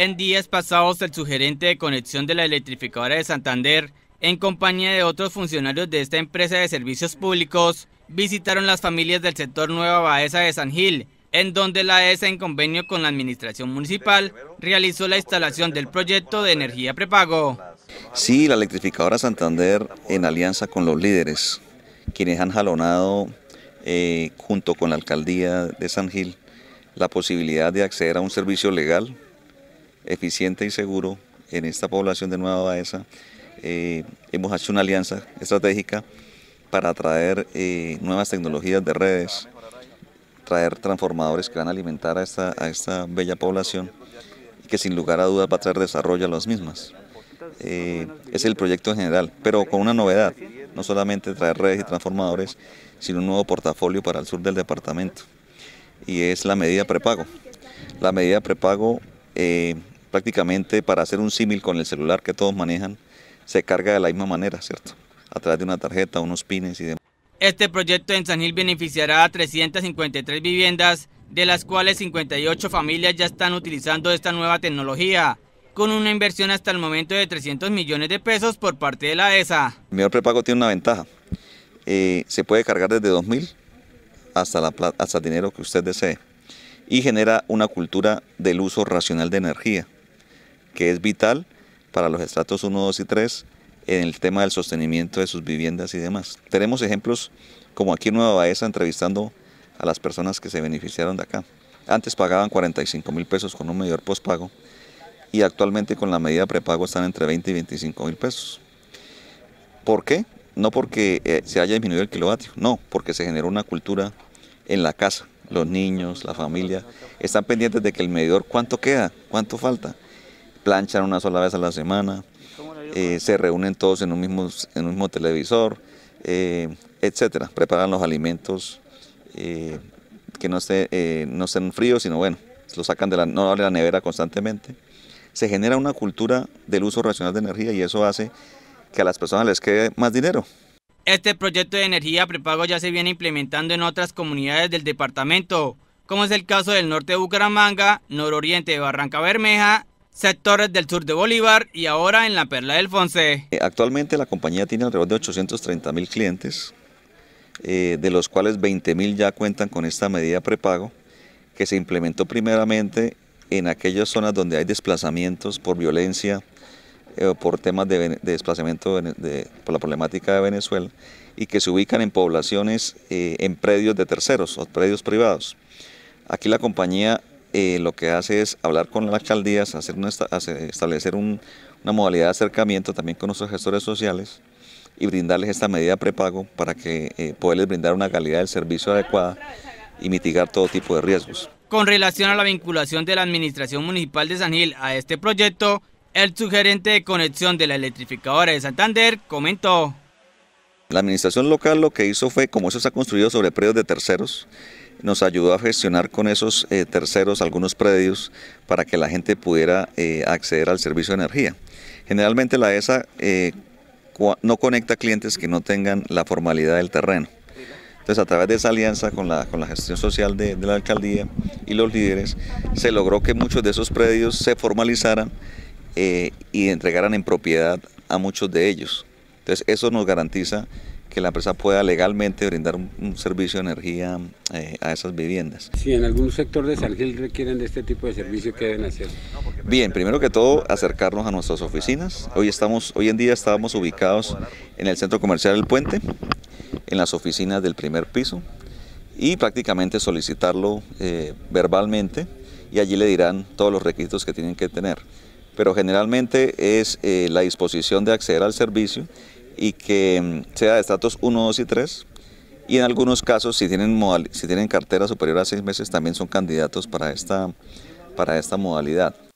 En días pasados, el sugerente de conexión de la electrificadora de Santander, en compañía de otros funcionarios de esta empresa de servicios públicos, visitaron las familias del sector Nueva Baeza de San Gil, en donde la ESA, en convenio con la administración municipal, realizó la instalación del proyecto de energía prepago. Sí, la electrificadora Santander, en alianza con los líderes, quienes han jalonado eh, junto con la alcaldía de San Gil la posibilidad de acceder a un servicio legal eficiente y seguro en esta población de Nueva Baeza. Eh, hemos hecho una alianza estratégica para traer eh, nuevas tecnologías de redes, traer transformadores que van a alimentar a esta, a esta bella población que sin lugar a dudas va a traer desarrollo a las mismas. Eh, es el proyecto en general, pero con una novedad, no solamente traer redes y transformadores, sino un nuevo portafolio para el sur del departamento, y es la medida prepago. La medida prepago prácticamente para hacer un símil con el celular que todos manejan, se carga de la misma manera, ¿cierto? A través de una tarjeta, unos pines y demás. Este proyecto en San Gil beneficiará a 353 viviendas, de las cuales 58 familias ya están utilizando esta nueva tecnología, con una inversión hasta el momento de 300 millones de pesos por parte de la ESA. El mejor prepago tiene una ventaja. Eh, se puede cargar desde 2.000 hasta, hasta el dinero que usted desee y genera una cultura del uso racional de energía que es vital para los estratos 1, 2 y 3 en el tema del sostenimiento de sus viviendas y demás. Tenemos ejemplos como aquí en Nueva Baeza entrevistando a las personas que se beneficiaron de acá. Antes pagaban 45 mil pesos con un medidor pospago y actualmente con la medida prepago están entre 20 y 25 mil pesos. ¿Por qué? No porque eh, se haya disminuido el kilovatio, no, porque se generó una cultura en la casa. Los niños, la familia, están pendientes de que el medidor cuánto queda, cuánto falta planchan una sola vez a la semana, eh, se reúnen todos en un mismo, en un mismo televisor, etc. Eh, etcétera. Preparan los alimentos eh, que no, estén fríos, sino bueno, lo sacan de la, no de la nevera constantemente. Se genera una cultura del uso racional de energía y eso hace que a las personas les quede más dinero. Este proyecto de energía prepago ya se viene implementando en otras comunidades del departamento, como es el caso del norte de Bucaramanga, nororiente de Barranca Bermeja sectores del sur de Bolívar y ahora en la Perla del Fonse. Eh, actualmente la compañía tiene alrededor de 830 mil clientes, eh, de los cuales 20 mil ya cuentan con esta medida prepago que se implementó primeramente en aquellas zonas donde hay desplazamientos por violencia eh, por temas de, desplazamiento por la problemática de Venezuela y que se ubican en poblaciones en predios de terceros o predios privados. Aquí la compañía eh, lo que hace es hablar con las alcaldías, hacer una, establecer una modalidad de acercamiento también con nuestros gestores sociales y brindarles esta medida prepago para que eh, poderles brindar una calidad del servicio adecuada y mitigar todo tipo de riesgos. Con relación a la vinculación de la Administración Municipal de San Gil a este proyecto, el sugerente de conexión de la electrificadora de Santander comentó. La administración local lo que hizo fue, como eso se ha construido sobre predios de terceros, nos ayudó a gestionar con esos eh, terceros algunos predios para que la gente pudiera eh, acceder al servicio de energía. Generalmente la ESA eh, no conecta clientes que no tengan la formalidad del terreno. Entonces, a través de esa alianza con la, gestión social de, de la alcaldía y los líderes, se logró que muchos de esos predios se formalizaran y entregaran en propiedad a muchos de ellos. Entonces, eso nos garantiza que la empresa pueda legalmente brindar un, servicio de energía eh, a esas viviendas. Si en algún sector de Gil requieren de este tipo de servicio, ¿qué deben hacer? Bien, primero que todo, acercarnos a nuestras oficinas. Hoy, estamos, hoy en día estábamos ubicados en el centro comercial El Puente, en las oficinas del primer piso, y prácticamente solicitarlo eh, verbalmente, y allí le dirán todos los requisitos que tienen que tener. Pero generalmente es eh, la disposición de acceder al servicio y que mm, sea de estatus 1, 2 y 3. Y en algunos casos, si tienen, si tienen cartera superior a 6 meses, también son candidatos para esta, para esta modalidad.